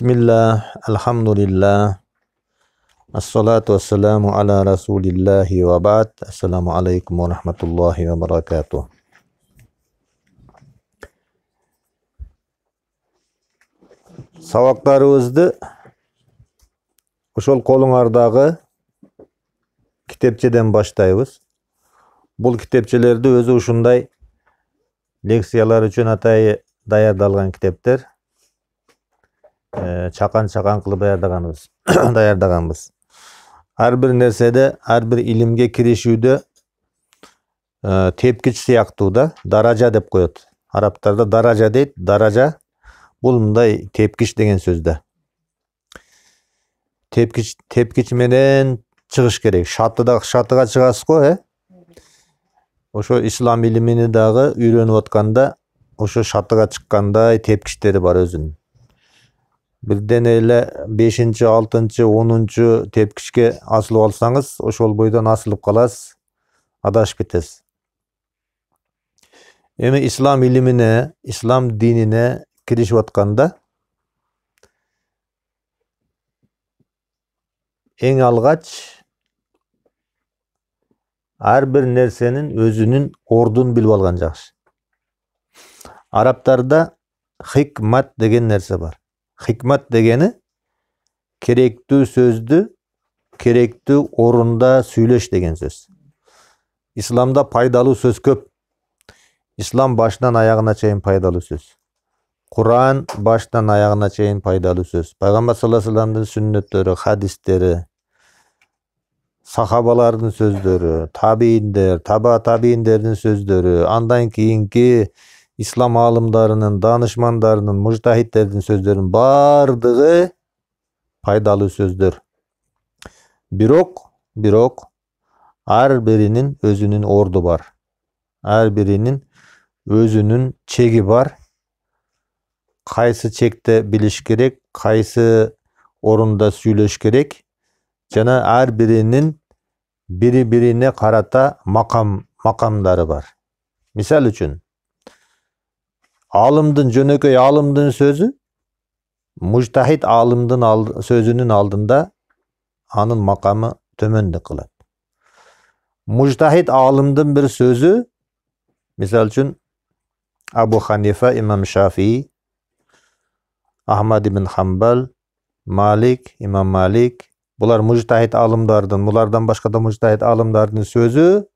Bismillah, Alhamdulillah, Assalatu wassalamu ala rasulillahi wa ba'd Assalamualaikum warahmatullahi wabarakatuh Сабақтарыңызды ошол қолыңардағы китепчеден баштайбыз Бұл китепчелерді өзі ушундай лекциялар үчүн атайы даярдалган китептер чакан чакан кылып даярдаганбыз даярдаганбыз ар бир нерседе ар бир илимге киришүүдө тепкич сыяктуу да даража деп коет арабтарда даража дейт даража бул мындай тепкич деген сөз да тепкич тепкич менен чыгыш керек шатыда шатыга чыгасыз го э ошо ислам илимини дагы үйрөнүп атканда ошо шатыга чыккандай тепкичтери бар өзүнүн бірден эле бешинчи 10 онунчу тепкичке асылып алсаңыз ошол бойдон асылып каласыз адашып кетесиз эми ислам илимине ислам динине киришип атканда эң алгач ар бир нерсенин өзүнүн ордун билип алган жакшы арабтарда хикмат деген нерсе бар хикмат дегені керекті сөзді керекті орында сөйлеш деген сөз исламда пайдалы сөз көп ислам башынан аяғына шейін пайдалы сөз құран башынан аяғына шейін пайдалы сөз пайғамбар саллаллаху алейхи сүннеттері хадистері сахабалардың сөздері табииндер таба табииндердің сөздері андан кейінгі İslam alımlarının, danışmanlarının, müctahitlerinin sözlerinin bağırdığı faydalı sözdür. Birok, birok, her birinin özünün ordu var. Her birinin özünün çeki var. Kaysı çekte biliş gerek, kaysı orunda söyleş gerek. Cana her birinin biri birine karata makam makamları var. Misal için Alımdın cönököy alımdın sözü müctahit alımdın al, sözünün altında anın makamı tömöndü kılın. Müctahit alımdın bir sözü misal için Abu Hanife, İmam Şafii, Ahmad ibn Hanbel, Malik, İmam Malik, bular müctahit alımdardın, Bunlardan başka da müctahit alımdardın sözü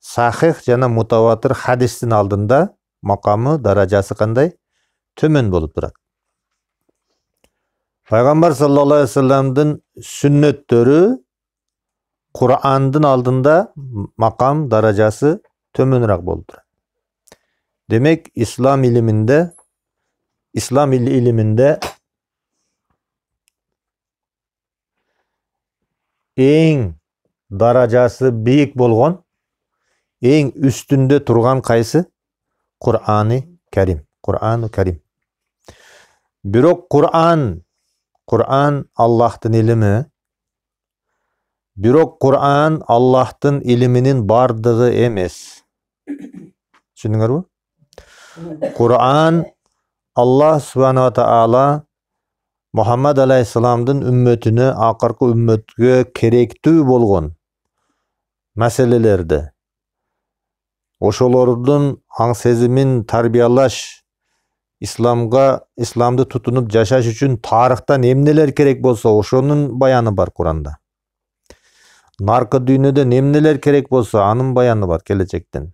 sahih jana mutavatir hadisin altında. мақамы даражасы қандай төмен болып тұрады пайғамбар саллаллаху алейхи сүннеттері құрандың алдында мақам даражасы төменірек болып тұрады демек ислам ілімінде, ислам ілімінде ең даражасы биік болған ең үстінде тұрған қайсы Kur'an-ı Kerim. kuran Бирок Кур'ан, Кур'ан Аллахтын илими. Бирок Кур'ан Аллахтын илиминин бардыгы эмес. Түшүндүңөрбү? құран Аллах субхана таала Мухаммад алейхисаламдын үммөтүнө акыркы үммөткө керектүү болған маселелерди ошолордун аң сезимин тарбиялаш исламга исламды тутунуп жашаш үчүн тарыхтан эмнелер керек болсо ошонун баяны бар куранда наркы дүйнөдөн эмнелер керек болсо анын баяны бар келечектен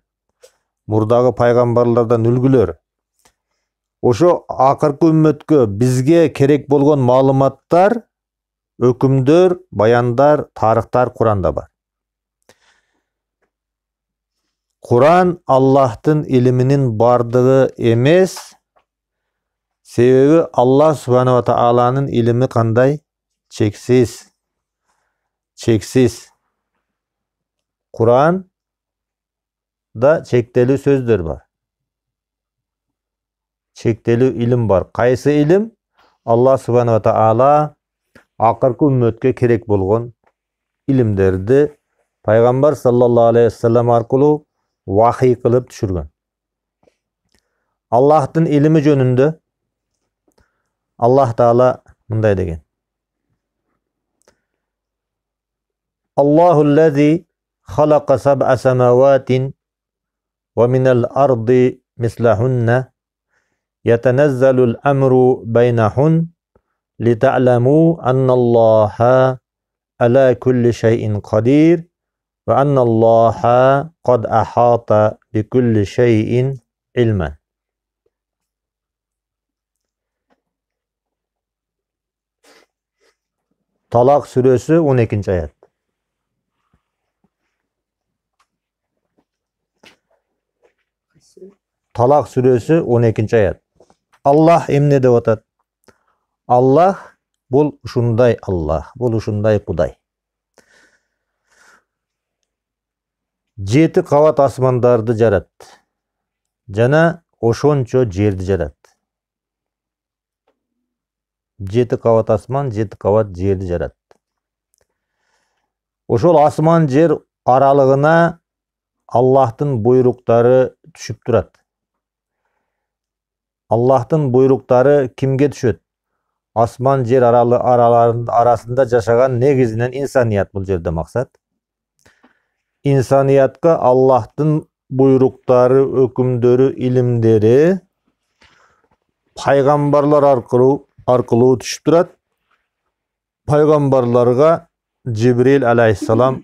мурдагы пайгамбарлардан үлгүлөр ошо акыркы үммөткө бизге керек болгон маалыматтар өкүмдөр баяндар тарыхтар куранда бар Kur'an Allah'tın iliminin bardığı emes. Sebebi Allah subhanahu wa taala'nın ilimi kanday? Çeksiz. Çeksiz. Kur'an da çekteli sözdür var. Çekteli ilim var. Qaysi ilim? Allah subhanahu wa taala akırkı ümmetke kerek bolğan ilimderdi payg'ambar sallallohu alayhi vasallam arkulu vahiy qilib düşürgün. Allah'tın ilmi jo'nunda alloh taolo bunday degan allohu allazi خلق سبع سماوات ومن الأرض مثلهن يتنزل الأمر بينهن لتعلموا أن الله على كل شيء قدير Ve ennallaha kad ahata bi kulli şeyin "Ilme". Talak suresi 12. ayet. Talak suresi 12. ayet. Allah emne de otat. Allah bul şunday Allah, bul şunday Kuday. жеті қабат асмандарды жаратты жана ошончо жерди жаратты жети кабат асман жети кабат жерди жаратты ошол асман жер аралыгына аллахтын буйруктары түшүп турат аллахтын буйруктары кимге түшөт асман жер аралы араларын арасында жашаган негизинен инсаният бул жерде максат инсаниятка аллахтын буйруктары өкүмдөрү илимдери пайғамбарлар аркылуу аркылуу түшүп турат пайгамбарларга жибрил алейхисалам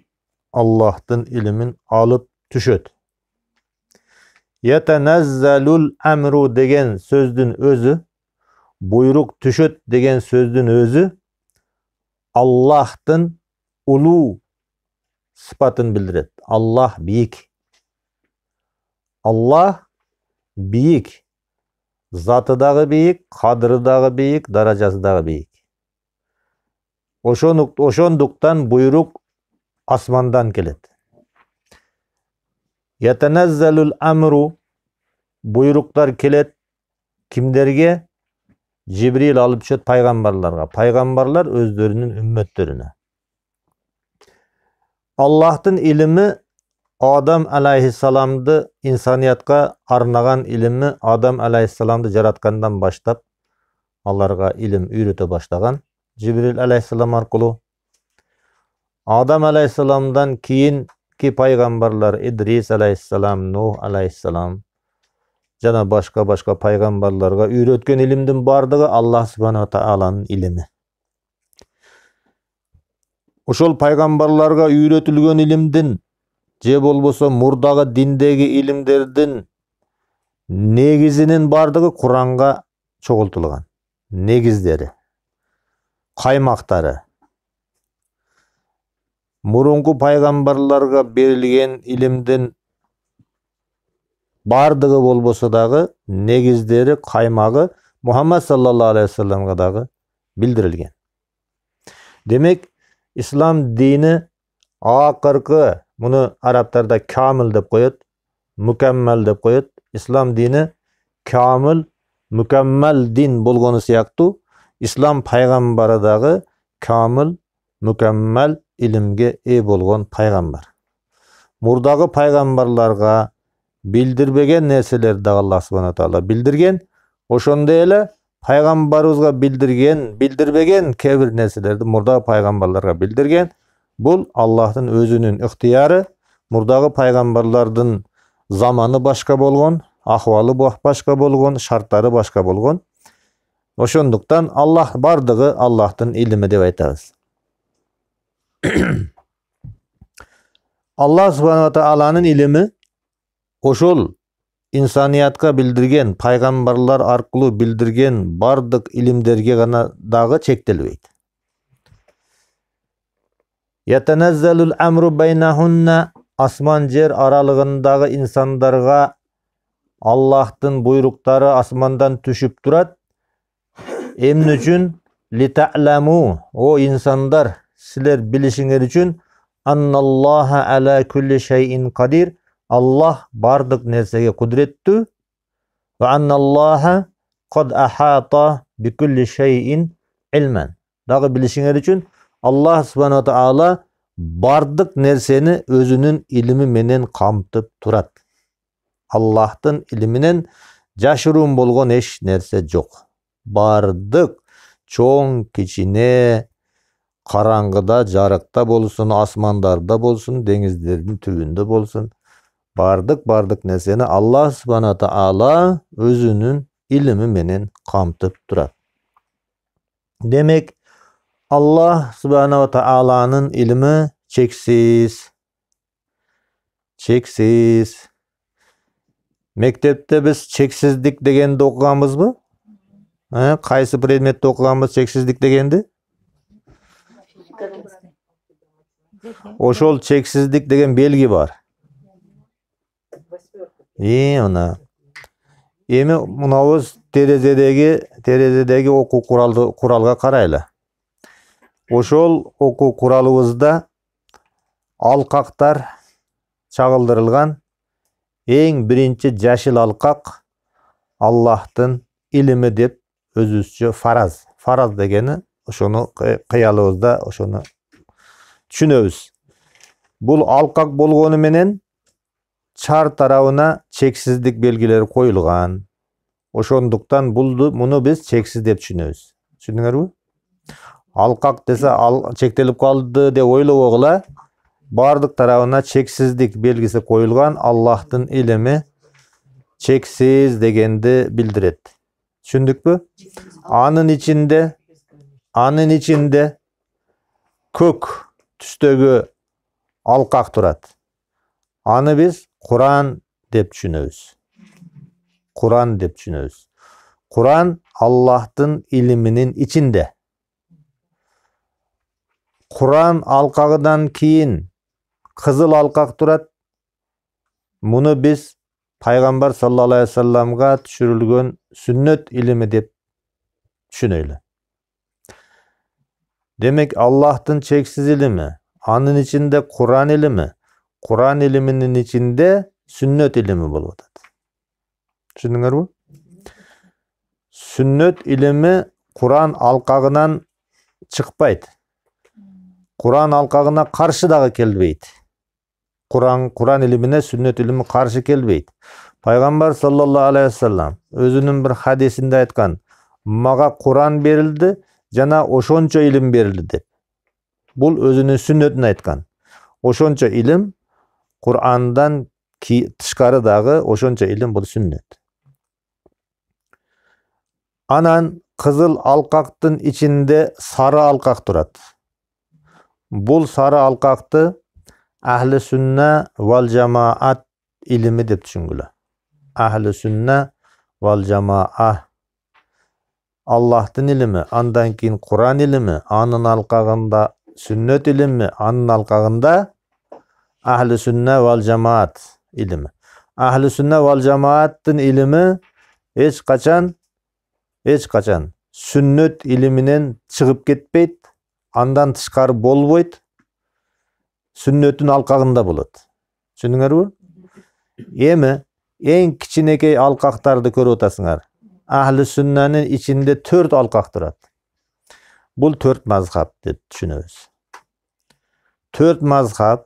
аллахтын илимин алып түшөт ятаназзалул амру деген сөздің өзі, буйрук түшөт деген сөздүн өзү аллахтын улуу сыпатын білдіреді аллах биік аллах биік заты дағы биік қадыры дағы биік даражасы дағы биік ошондуктан буйрук асмандан келет ятаназзалул амру буйруктар келет кімдерге? жибрил алып түшөт пайгамбарларга пайгамбарлар өздерінің үммөттөрүнө аллаһтың ілімі, адам алейхисаламды инсаниятқа арнаған ілімі адам алейхисаламды жаратқандан баштап аларға ілім үйрете баштаған жибрил алейхисалам арқылы адам алейхисаламдан кейінгі пайғамбарлар идрис алейхисалам нух алейхисалам жана башқа башқа пайғамбарларға үйреткен ілімдің бардығы аллах субханала тағаланың ілімі ошол пайгамбарларга үйрөтүлгөн илимдин же болбосо мурдагы диндеги илимдердин негизинин бардығы құранға чогултулган негіздері қаймақтары мурунку пайгамбарларга берілген илимдин бардығы болбосо дагы негіздері қаймағы мұхаммад саллаллаху алейхи вассаламга дагы билдирилген демек ислам дині ақырқы мұны арабтарда кәміл деп қояды мүкәммәл деп қояды ислам дині кәміл мүкәммәл дин болғаны сияқты ислам пайғамбарыдағы кәміл мүкәммәл ілімге е болған пайғамбар мұрдағы пайғамбарларға білдірбеген нәрселерді алла субхана тағала білдірген ошондой эле пайғамбарымызға білдірген білдірбеген кейбір нәрселерді мұрда пайғамбарларға білдірген бұл аллаһтың өзінің ықтияры мұрдағы пайғамбарлардың заманы башқа болған ахуалы башқа болған шарттары башқа болған ошондуктан аллах бардығы аллахтың илими деп айтабыз Аллах субханала тағаланың илімі ошол инсаниятка билдирген пайгамбарлар аркылуу билдирген бардык илимдерге гана дагы чектелбейт амру байнахунна асман жер аралығындағы инсандарга аллахтын буйруктары асмандан түшүп турат эмне үчүн литаламу о инсандар силер билишиңер үчүн анналлаха ала күлі шайин қадир, аллах бардық нәрсеге құдіреттүү Дағы билишиңер үчүн аллах субхана таала бардық нәрсені өзінің илими менен қамтып турат аллахтын илиминен жашыруун болгон еш нерсе жоқ. бардык чоң кичине қараңғыда жарықта болсын, асмандарда болсын, деңіздердің түбінде болсын бардық бардық нәрсені алла субхана тағала өзүнүн илими менен қамтып тұрады демек алла субхана тағаланың илими шексіз шексіз мектепте біз шексіздік дегенді оқығанбыз ба ә, қайсы предметті оқығанбыз шексіздік дегенді ошол шексіздік деген белгі бар ең мына эми мынабыз терезедегі терезедегі оқу құралды құралға карайлы ошол окуу куралыбызда алқақтар шағылдырылған ең бірінші жашыл алқақ аллахтын илими деп өзүбүзчө фараз фараз дегені ошону кыялыбызда ошону түшүнөбүз бул алкак болгону менен чар тарауына чексіздік белгілері қойылған ошондуктан бұлды мұны біз чексіз деп түшүнөбүз түшүндүңөрбү алкак десе ал, чектелип калды деп ойлобогула тарауына тарабына чексиздик белгиси коюлган аллахтын илими чексиз дегенди билдирет түшүндүкпү анын ичинде анын ичинде көк түстөгү алкак турат аны биз Qur'on deb Kuran qur'on deb tushunamiz qur'on allohning ilmining ichinde qur'on alqog'idan keyin qizil alqoq turadi buni biz payg'ambar sallallohu alayhi vasallamga tushirilgan sunnat ilmi deb tushunaylik demak allohning cheksiz ilmi onun içinde Kur'an ilmi құран ілімінің ішінде сүннет ілімі болып жатады түсіндіңдер ба сүннет ілімі құран алқағынан шықпайды құран алқағына қарсы дағы келбейді құран құран іліміне сүннет ілімі қарсы келбейді пайғамбар саллаллаху алейхи өзінің бір хадисінде айтқан маған құран берілді жана ошончо илим берілді деп бұл өзінің сүннетін айтқан ошончо илім құрандан тышқарыдағы ошонча илим бул сүннөт анан қызыл алқақтың ичинде сары алқақ турат бұл сары алқақты ахли сүнна вал жамаат илімі деп түшүнгүлө ахли сүнна вал жамаа аллахтын илими андан кийин куран илими анын алқағында сүннөт илими анын алқағында ahli sunna val jamoat ilmi ahli sunna val jamoatning ilmi hech qachon hech qachon сүннөт илиминен чыгып кетпейт андан тышкары болбойт сүннөттүн алкагында болот түшүндүңөрбү эми эң кичинекей алкактарды көрүп атасыңар ахли сүннанын ичинде төрт алкак турат бул төрт мазхаб деп түшүнөбүз төрт мазхаб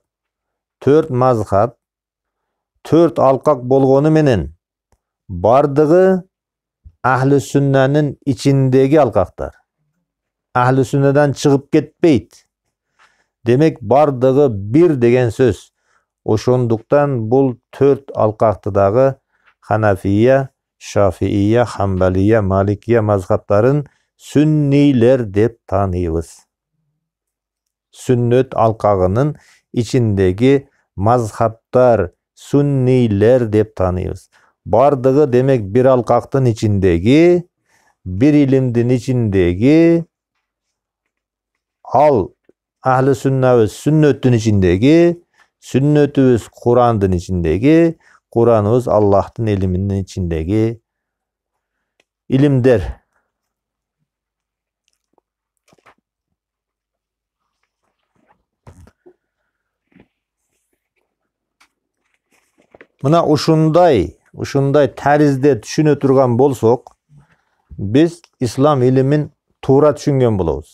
төрт мазхаб төрт алқақ болғаны менен бардығы әхлі сүннәнің ішіндегі алқақтар әхлі сүннадан шығып кетпейді демек бардығы бір деген сөз ошондуктан бұл төрт алқақтыдағы ханафия шафия хамбалия маликия мазхабтарын сүннилер деп таныйбыз сүннөт алқағының ішіндегі Mazhaptar sünniler deb tanıyız. Bardığı demek bir alkaktın içindeki, bir ilimdin içindeki, al ahli sünne ve sünnetin içindeki, sünnetimiz Kur'an'ın içindeki, Kur'an'ımız Allah'tın iliminin içindeki ilimdir. мына ушундай ушундай таризде түшүнө турган болсок биз ислам илимин туура түшүнгөн болобуз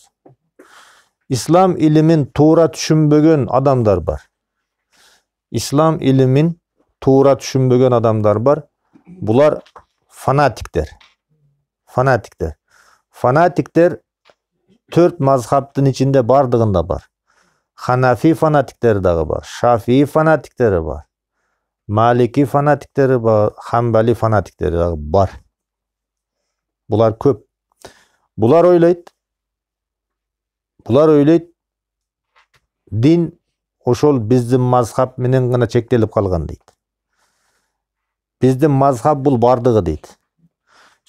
ислам илимин туура түшүнбөгөн адамдар бар ислам илимин туура түшүнбөгөн адамдар бар булар фанатиктер фанатиктер фанатиктер төрт мазхабтын ичинде бардыгында бар ханафи фанатиктери дагы бар шафии фанатиктери бар малики фанатиктері бар ханбали фанатиктері бар Бұлар көп Бұлар ойлайды. Бұлар ойлайды. дин ошол биздин мазхаб менен гана чектелип қалған дейт биздин мазхаб бұл бардығы дейт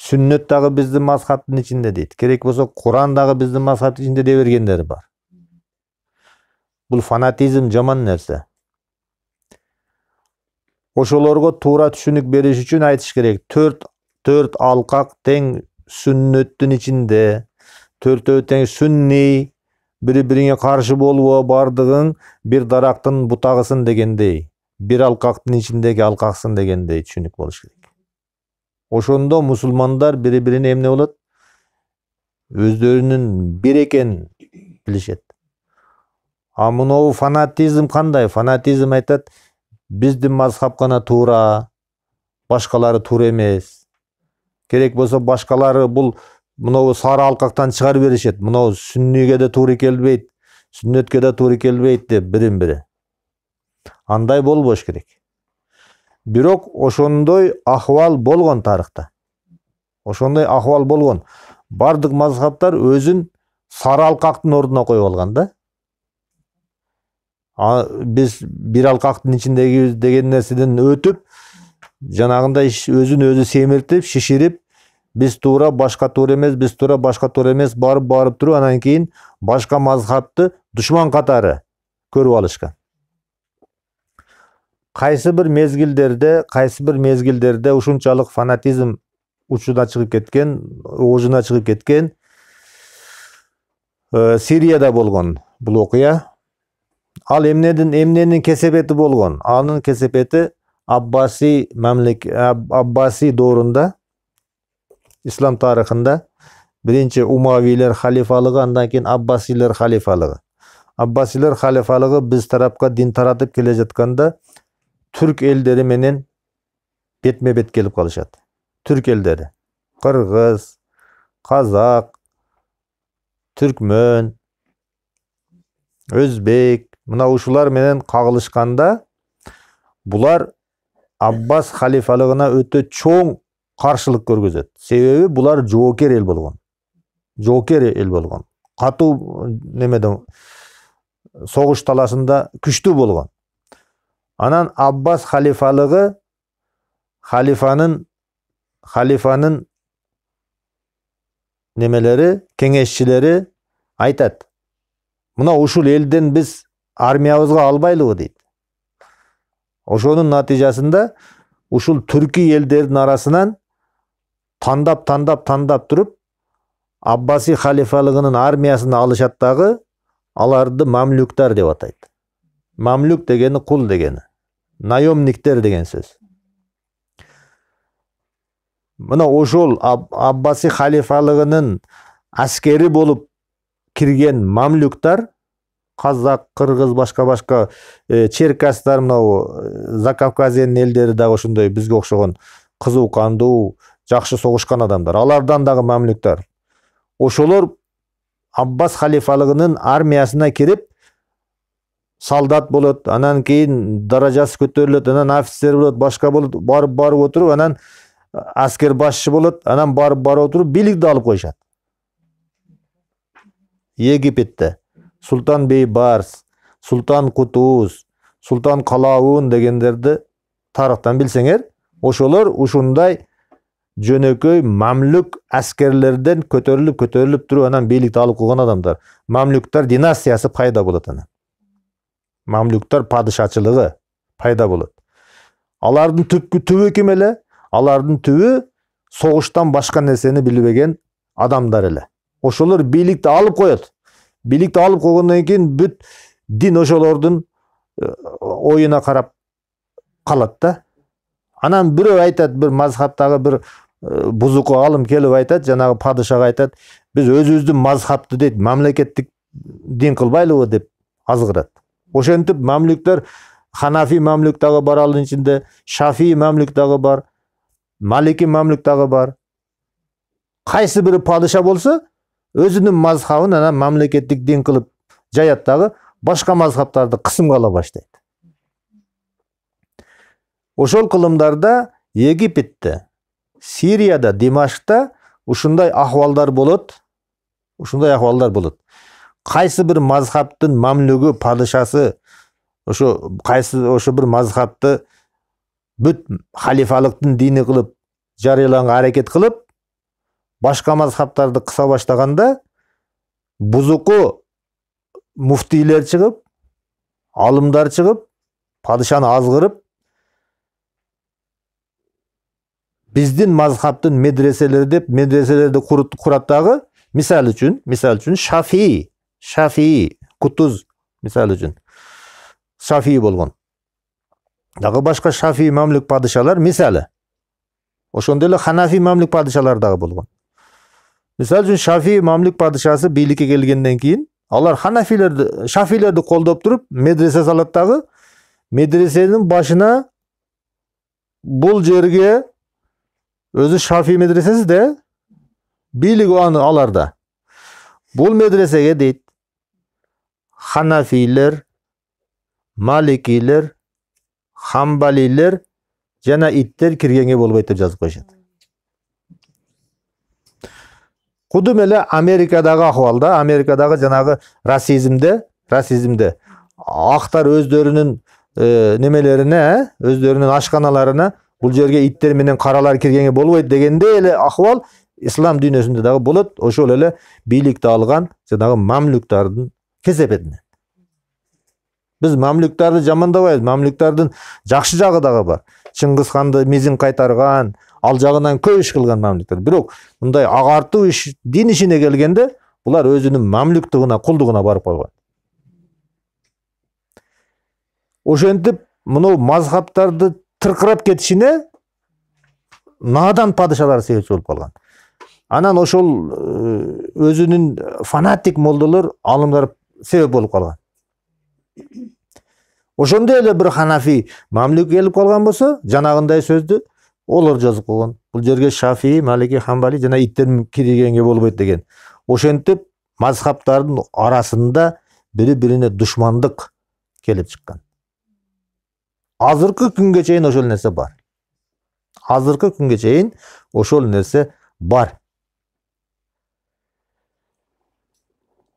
сүннөт дагы биздин мазхабтын ичинде дейт керек болсо куран дагы биздин мазхабтын ичинде дей бергендері бар Бұл фанатизм жаман нерсе ошолорго туура түшүнүк бериш үчүн айтыш керек төрт төрт алкак тең сүннөттүн ичинде төртөө тең сүнний бири бириңе каршы болбо баардыгың бир дарактын бутагысын дегендей бир алкактын ичиндеги алкаксың дегендей түшүнүк болуш керек ошондо мусулмандар бири бирине эмне болот өздөрүнүн бир экенин билишет а мынабу фанатизм кандай фанатизм айтат биздин мазхаб гана туура башкалары туура эмес керек болса, башкалары бұл мынау сары алкактан чыгарып беришет мынау сүннеге да туура келбейт сүннөткө да туура келбейт деп бирин бири андай болбош керек бирок ошондой ахвал болгон тарыхта ошондой ахвал болгон бардык мазхабтар өзүн сары алкактын ордуна коюп алган да біз бир алкактын ичиндегибиз деген нерседен өтүп жанагындай өзүн өзү семиртип шиширип биз туура башка туура эмес биз туура башка туура эмес барып барып туруп анан кейін, башка мазхабты душман катары көрүп алышкан кайсы бир мезгилдерде кайсы бир мезгилдерде ушунчалык фанатизм учуна чыгып кеткен оожуна чыгып кеткен э, сирияда болгон бул окуя иә? ал эмнедин эмненин кесепети болгон анын кесепети аббаси мамлек аббаси доорунда ислам тарыхында биринчи умавилер халифалыгы андан кийин аббасилер халифалыгы аббасилер халифалыгы биз тарапка дин таратып келе жатканда түрк элдери менен бетме бет келип калышат түрк элдери кыргыз казак түркмөн өзбек мына ушулар менен кагылышканда бұлар аббас халифалыгына өтө чоң каршылык көргөзөт себеби бұлар жоокер эл болгон жоокер эл болгон катуу немеде согуш таласында күчтүү болгон анан аббас халифалыгы халифанын халифанын немелери кеңешчилери айтат мына ушул элден биз армиябызга албайлыбы дейді. Ошоның натыйжасында ушул түркі элдердин арасынан тандап тандап тандап туруп аббаси халифалығының армиясын алышат дагы аларды мамлюктар деп атайт мамлюк дегени кул дегени наемниктер деген сөз мына ошол аббаси халифалығының аскери болып кірген мамлюктар қазақ қырғыз башка башка э, черкастар мынау э, закавказьянын элдери дагы ошондой бизге окшогон кызуу кандуу жакшы согушкан адамдар алардан дагы мамлюктар ошолор аббас халифалыгынын армиясына кирип солдат болот анан кийин даражасы көтөрүлөт анан офицер болот башка болот барып барып отуруп анан э, аскер башчы болот анан барып барып отуруп бийликти алып коюшат египетте сұлтан бейбарс Султан кутуз Султан қалауын дегендерді тарыхтан билсеңер ошолор ушундай жөнөкөй мамлюк әскерлерден көтөрүлүп көтөрүлүп туруп анан бийликти алып қоған адамдар мамлюктар династиясы пайда болот анан мамлюктар падышачылыгы пайда болот алардын түпкү түбү ким эле алардын түбү согуштан башка нерсени билбеген адамдар эле ошолор бийликти алып коет билікті алып қойғаннан кейін бүт дин ошолордун ойына қарап калат да анан бирөө айтады бір мазхабтагы бір бузуку алым келіп айтады жанагы падышага айтады біз өзүбүздүн мазхабты дейді мемлекеттік дин кылбайлыбы деп азгырат ошентип мамлюктер ханафи мамлюк дагы бар анын ичинде шафи мамлюк дагы бар малики мамлюк дагы бар кайсы бир падыша болсо өзүнүн мазхабын анан мамлекеттик дин кылып жаят дагы башка мазхабтарды кысымга ала баштайт ошол кылымдарда египетте сирияда Димашта, ушундай ахвалдар болот ушундай ахвалдар болот кайсы бир мазхабтын мамлүгү падышасы ошо кайсы ошо бир мазхабты бүт халифалықтың дини кылып жарыялаганга аракет кылып башқа мазхабтарды қыса бастағанда бұзуқы муфтилер шығып алымдар шығып падишаны азғырып біздің мазхабтың медреселер деп медреселерді құраттағы мисал үшін мисал үшін шафи шафи кутуз мисал үшін шафи болған дагы башка шафи мамлюк падышалар мисалы ошондой эле ханафи мамлюк падышалар дагы болгон мисалы үчүн шафи мамлик падышасы бийликке келгенден кейін, алар ханафилерди шафилерди колдоп туруп медресе салат дагы медресенин башына бул жерге өзү шафи медресеси да бийлик аларда бул медресеге дейт ханафилер маликилер хамбалилер жана иттер киргенге болбойт деп жазып коюшат құды эле америкадағы ахуалда америкадағы жаңағы расизмді расизмді ақтар өздерінің ә, э, немелеріне өздерінің ашқаналарына, бұл жерге иттер менен қаралар киргенге болбойт дегенде эле ахуал ислам дүйнөсүндө дагы болот ошол эле бийликти алган жанагы мамлюктардын кесепетинен биз мамлюктарды жамандабайбыз мамлюктардын жакшы жагы дагы бар чыңгыз ханды мизин кайтарган ал жағынан көп иш кылган мамлюктер бирок мындай агартуу иш дин ишине келгенде булар өзүнүн мамлюктугуна кулдугуна барып койгон ошентип мынау мазхабтарды тыркырап кетишине Надан падышалар себепчи болуп калган анан ошол э, өзүнүн фанатик молдолор алымдар себеп болуп калган ошондой эле бир ханафи мамлюк келип калган болсо жанагындай сөздү олар жазып қойған бұл жерге шафии мәлики хамбали жана иттер дегенге болбайды деген ошентип мазхабтардын арасында бірі біріне душмандық келіп чыккан азыркы күнгө чейин ошол нерсе бар азыркы күнгө чейин ошол нерсе бар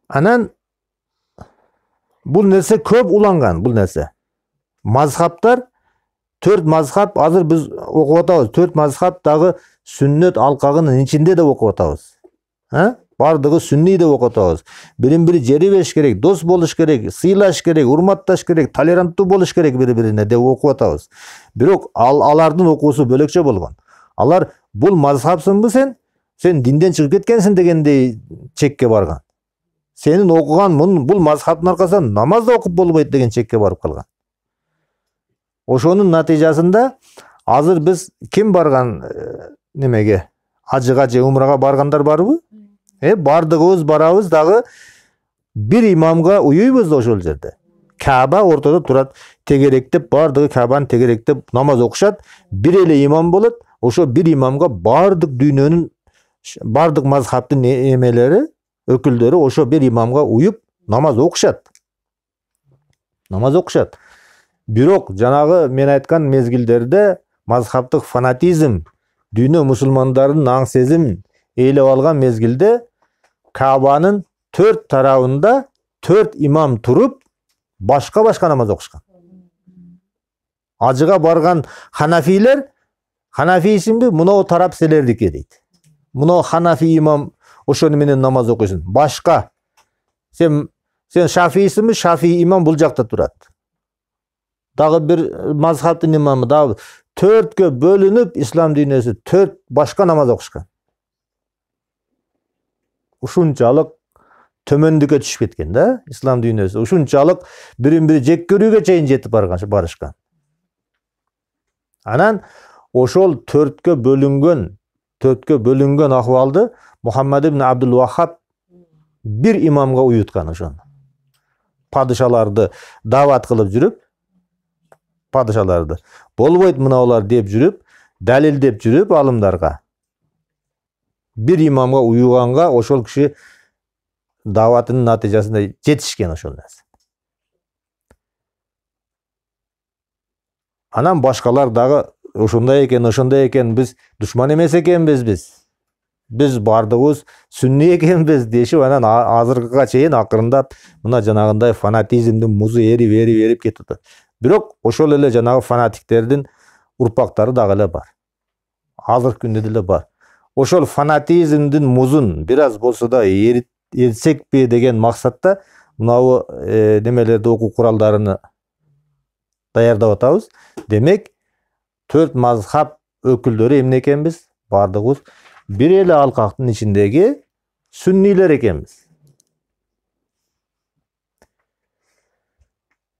анан бул нерсе көп уланган бул нерсе мазхабтар төрт мазхаб азыр біз оқып атабыз төрт мазхабтағы сүннөт алкагынын ичинде де оқып атабыз бардығы сүнни деп оқытамыз бірін бірі жере керек дос болуш керек сыйлаш керек урматташ керек толеранттуу болуш керек бири бирине деп окуп атабыз бирок ал алардын окуусу бөлөкчө болгон алар бул мазхабсыңбы сен сен динден чыгып кеткенсиң дегендей чекке барган сенин окуган бул мазхабтын аркасынан намаз да окуп болбойт деген чекке барып калган ошонун натыйжасында азыр биз ким барган э, немеге ажыга же умрага баргандар барбы э баардыгыбыз барабыз дагы бир имамга уюйбуз да ошол жерде каба ортодо турат тегеректеп баардыгы кабаны тегеректеп намаз окушат бир эле имам болот ошо бир имамга баардык дүйнөнүн баардык мазхабтын э, эмелери өкүлдөрү ошо бир имамга уюп намаз окушат намаз окушат бирок жанагы мен айткан мезгилдерде мазхабтык фанатизм дүйнө мусулмандарынын аң сезим ээлеп алган мезгилде каабанын төрт тарабында төрт имам туруп башка башка намаз окушкан ажыга барган ханафилер ханафийсиңби мынау тарап силердики дейт мынау ханафи имам ошону менен намаз окуйсуң башка сен сен шафийсиңби шафи имам бул жакта турат дагы бир мазхабтын имамы дагы төрткө бөлүнүп ислам дүйнөсү төрт башка намаз окушкан ушунчалык төмөндүккө түшүп кеткен да ислам дүйнөсү ушунчалык бирин бири жек көрүүгө чейин жетип барышкан анан ошол төрткө бөлүнгөн төрткө бөлүнгөн акыбалды мухаммад ибн абдул вахаб бир имамга уюткан ошону падышаларды даават кылып жүрүп падышаларды болбойт мынаулар деп жүрүп далилдеп жүрүп алымдарға бір имамға уюганга ошол киши дааватынын натыйжасында жетишкен ошол нерсе анан башкалар дагы ошондой экен ошондой экен біз душман емес екенбіз Біз біз бардыбыз сүнни экенбиз дешип анан азыркыга чейин акырындап мына жанагындай фанатизмдин музу эрип эрип эрип кетип атат бирок ошол эле жанагы фанатиктердин урпактары дагы эле бар азыркы күндө деле бар ошол фанатизмдин музун бир аз болсо да эритсекпи деген максатта мынабу э, немелерди окуу куралдарыны даярдап атабыз демек төрт мазхаб өкүлдөрү эмне экенбиз баардыгыбыз бир эле алкактын ичиндеги сүннийлер экенбиз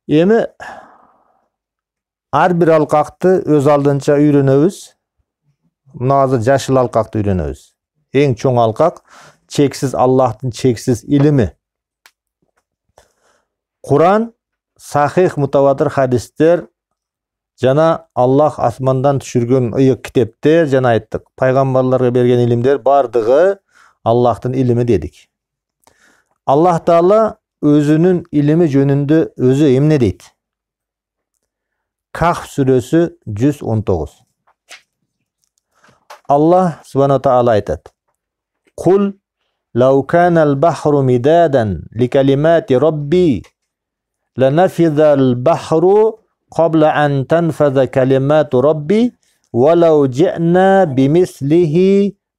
эми ар бир алкакты өз алдынча үйрөнөбүз мына азыр жашыл алкакты үйрөнөбүз эң чоң алқақ, чексиз аллахтын чексиз илими Құран, сахих мутаватыр хадистер жана аллах асмандан түшүргөн ыйык китептер жана айттық, пайгамбарларга берген илимдер бардығы аллахтын илими дедик аллах таала өзүнүн илими жөнүндө өзү эмне дейт Kahf suresi جس Allah الله سبحانه وتعالى aytat. قل لو كان البحر مدادا لكلمات ربي لنفذ البحر قبل أن تنفذ كلمات ربي ولو جئنا بمثله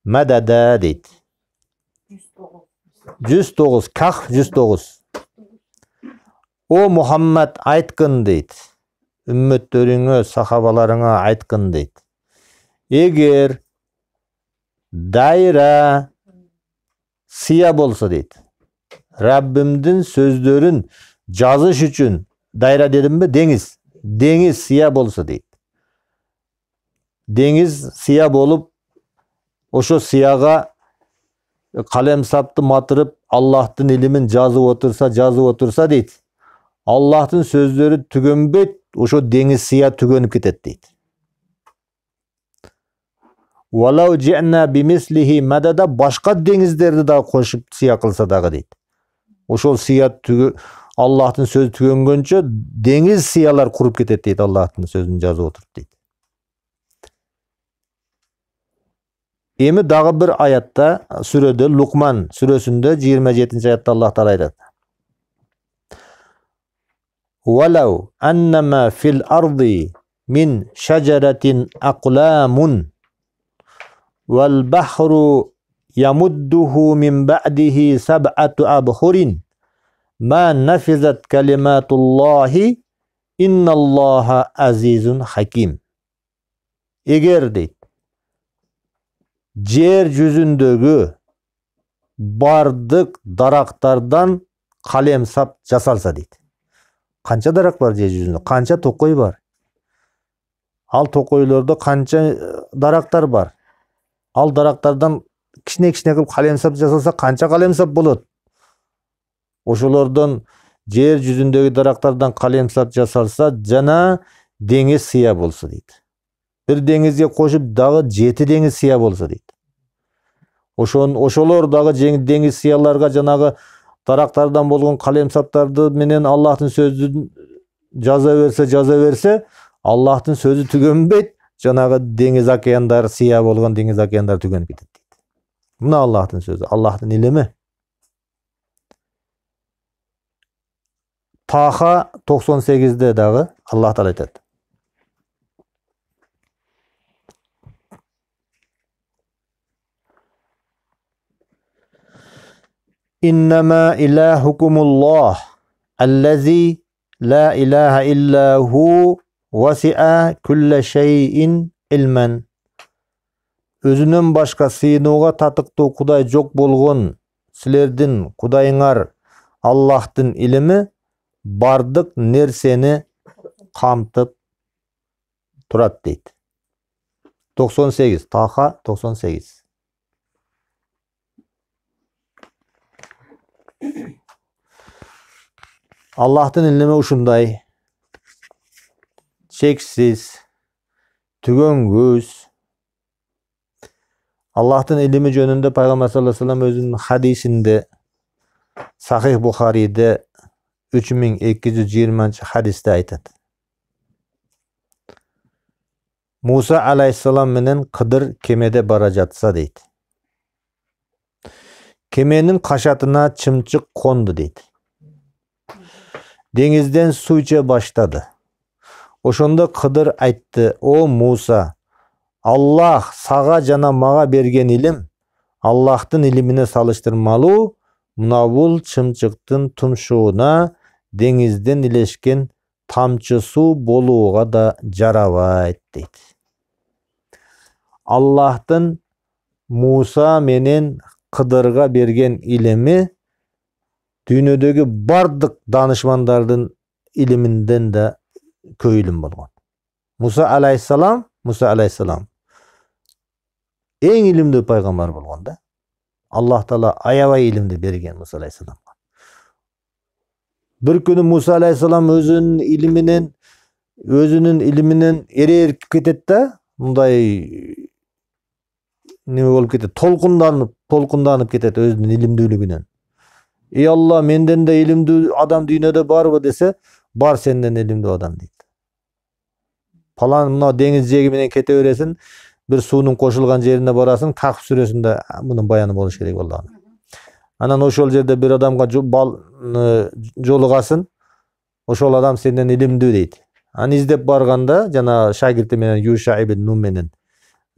مددا ديت جس توغس كخ جس توغس او محمد ايت ديت үмметтеріңе сахабаларыңа айтқын дейді егер дайра сия болса дейді раббімдің сөздерін жазыш үшін дайра дедім бе деңіз деңіз сия болса дейді деңіз сия болып ошо сияға қалем сапты матырып аллахтың ілімін жазып отырса жазып отырса дейді аллахтың сөздері түгінбет, ошо деңиз сыя түгөнүп кетет дейт валау жана бимислихи мадада башка деңиздерди дагы кошуп сыя кылса дагы дейт ошол сыя түгө аллахтын сөзү түгөнгөнчө деңиз сиялар куруп кетет дейт аллахтын сөзүн жазып отуруп дейт эми дагы бир аятта сүрөдө лукман сүрөсүндө жыйырма жетинчи аятта аллах таала айтат وَلَوْ أَنَّمَا الله жер жүзіндегі бардық дарақтардан сап жасалса дейді қанша дарақ бар жер жүзінде қанша тоқой бар ал тоқойларда қанша э, дарақтар бар ал дарақтардан кішіне кішіне қылып қалемсап жасалса қанша қалемсап болады ошолордон жер жүзіндегі дарақтардан қалемсап жасалса жана деңиз сия болса дейді бір деңізге қосып дағы жеті деңиз сия болса дейді ошон ошолор дагы деңиз сыяларга жанагы Тарақтардан болгон саптарды менен Аллахтың сөзін жаза берсе жаза берсе Аллахтың сөзі түгөнбөйт жанагы деңиз океандар сия болған деңіз океандары түгеніп кетеді дейт мына Аллахтың сөзі, Аллахтың ілімі таха 98-де дағы аллах таала айтады الله الذي لا إله إلا هو وسع كل شيء علما Өзінің башқа сыйынуға татықты құдай жоқ болғын, сілердің құдайыңар Аллахтың ілімі бардық нерсені қамтып тұрат дейді. 98, Таха 98. аллахтын илими ушундай чексиз түгөн аллахтын илими жөнүндө пайгамбар саллаллаху алейхи вассалам өзүнүн хадисинде сахих бухарийде үч миң эки жүз жыйырманчы хадисте айтат муса алейхисалам менен кыдыр кемеде бара жатса дейт кеменің қашатына чымчық қонды дейді деңізден су іше баштады ошондо қыдыр айтты о муса аллах саға жана мага берген илим аллахтын илимине салыштырмалуу мына бул чымчыктын тумшугуна деңизден илешкен тамчы суу болууга да жарабайт дейт аллахтын муса менен қыдырға берген ілімі дүйнөдөгү бардық данышмандардың илиминден де көйілім болған мұса алейхисалам мұса алейхисалам ең ілімді пайғамбар болған да аллах тағала аябай ілімді берген мұса алейхисаламға бір күні мұса алейхисалам өзінің ілімінен өзінің ілімінен ереріп кетеді да мындай неме болып кетеді толқынданып толкунданып кетеді өзүнүн илимдүүлүгүнөн эй алла менден да илимдүү адам дүйнөдө барбы десе бар сенден илимдүү адам дейді палан мына деңиз жэги кете бересиң бір суунун қосылған жеріне барасың кахф сүрөсүндө мунун баяны болуш керек болған анан ошол жерде адамға адамга жолугасың ошол адам сенден илимдүү дейт аны издеп барганда жана шагирти менен юша ибн ну менен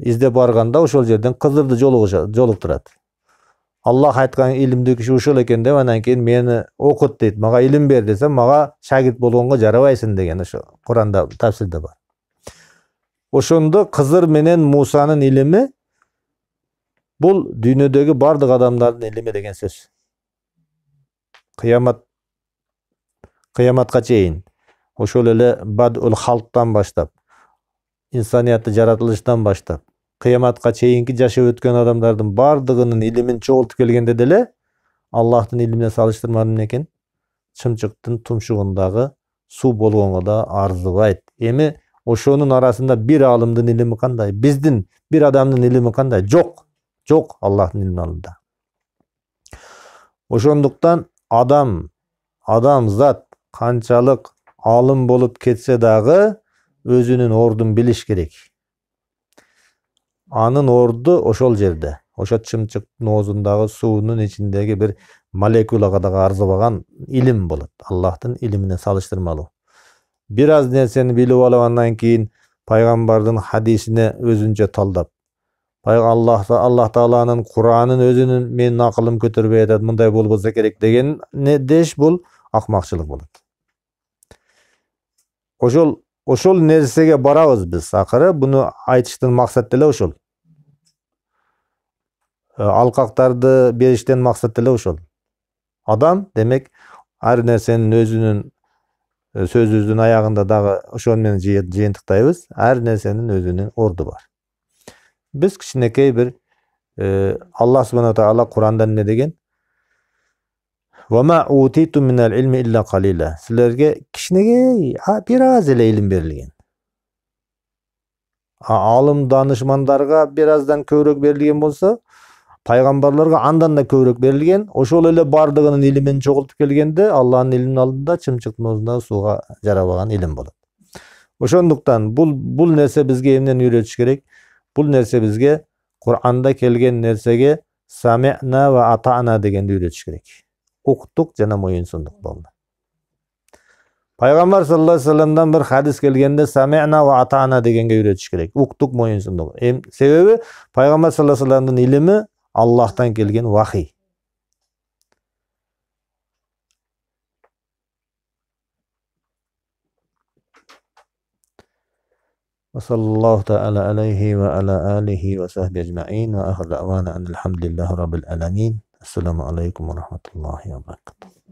издеп барганда ошол жерден кызырды жолуктурат аллах айтқан илимдүү киши ушул екен деп анан кейін мені оқыт дейді маған илим бер десе маған шагирт болғанға жарабайсың деген ошо құранда тафсирде бар ошондо кызыр менен мусанын илімі, бул дүйнөдөгү баардык адамдардын илімі деген сөз Қиямат кыяматка чейин ошол эле бадул халктан баштап инсаниятты жаратылыштан баштап кыяматка чейинки жашап өткөн адамдардын баардыгынын илимин чогултуп келгенде деле аллахтын илимине эмне экен чымчыктын тумшугундагы суу болгонго да арзыбайт эми ошонун арасында бир аалымдын илими кандай биздин бир адамдын илими кандай жок жок аллахтын ілімі алдында ошондуктан адам зат канчалык алым болуп кетсе дагы өзүнүн ордун билиш керек анын орду ошол жерде ошо чымчыктын оозундагы суунун ичиндеги бир молекулага дагы арзыбаган илим болот аллахтын илимине салыштырмалуу бир аз нерсени билип алып андан кийин пайгамбардын хадисине өзүнчө талдап аллах аллах тааланын куранын өзүнүн менин акылым көтөрбөй атат мындай болбосо керек деген деш бул акмакчылык болот ошол ошол нерсеге барабыз биз акыры буну айтыштын максаты деле ошол Э, алкактарды бериштен максат деле ошол адам демек ар нерсенин өзүнүн э, сөзүбүздүн аягында дагы ошону менен жыйынтыктайбыз ар нерсенин өзүнүн орду бар биз кичинекей бир э, алла субхана таала куранда эмне деген силерге кичинекей бир аз эле илим берилген алым данышмандарга бир аздан көбүрөөк берилген болсо пайғамбарларға андан да көбірек берілген ошол эле бардығының илимин чогултуп келгенде алланын илинин алдында чымчык муздагы сууга жарабаган илим болот ошондуктан бул бул нерсе бизге эмнени үйрөтүш керек бул нерсе бизге куранда келген нерсеге самина ва атана дегенди үйрөтүш керек уктук жана моюнсундук болду пайгамбар саллаллаху алейхи вассаламдан бир хадис келгенде самина ва атана дегенге үйрөтүш керек уктук моюнсундук себеби пайгамбар саллаллаху алейхи вассаламдын илими allohdan kelgan vahiy وصلى الله تعالى عليه وعلى آله وصحبه أجمعين وآخر دعوانا أن الحمد لله رب العالمين السلام عليكم ورحمة الله وبركاته